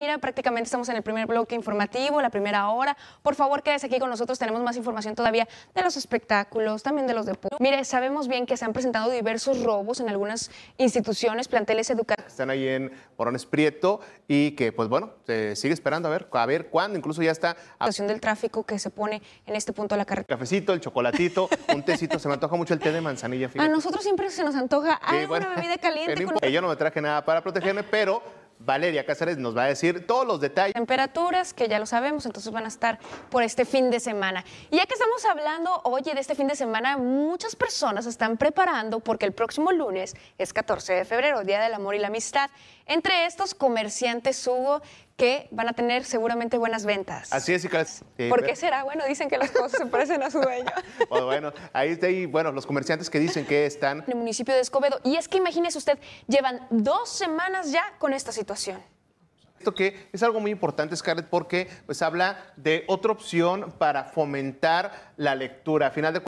Mira, prácticamente estamos en el primer bloque informativo, la primera hora. Por favor, quédese aquí con nosotros. Tenemos más información todavía de los espectáculos, también de los deportes. Mire, sabemos bien que se han presentado diversos robos en algunas instituciones, planteles educativos. Están ahí en Porones Prieto y que, pues bueno, se sigue esperando a ver, a ver cuándo. Incluso ya está. La situación del tráfico que se pone en este punto de la carretera. El cafecito, el chocolatito, un tecito. se me antoja mucho el té de manzanilla. Fíjate. A nosotros siempre se nos antoja alguna bebida caliente. Yo no me traje nada para protegerme, pero Valeria Cáceres nos va a decir todos los detalles. Temperaturas, que ya lo sabemos, entonces van a estar por este fin de semana. Y ya que estamos hablando, oye, de este fin de semana, muchas personas están preparando porque el próximo lunes es 14 de febrero, Día del Amor y la Amistad. Entre estos comerciantes, Hugo, que van a tener seguramente buenas ventas. Así es, chicas. Eh, ¿Por qué será? Bueno, dicen que las cosas se parecen a su dueño. Pues bueno, ahí está, y bueno, los comerciantes que dicen que están... En el municipio de Escobedo. Y es que imagínese usted, llevan dos semanas ya con esta situación. Esto que es algo muy importante, Scarlett, porque pues habla de otra opción para fomentar la lectura. A final de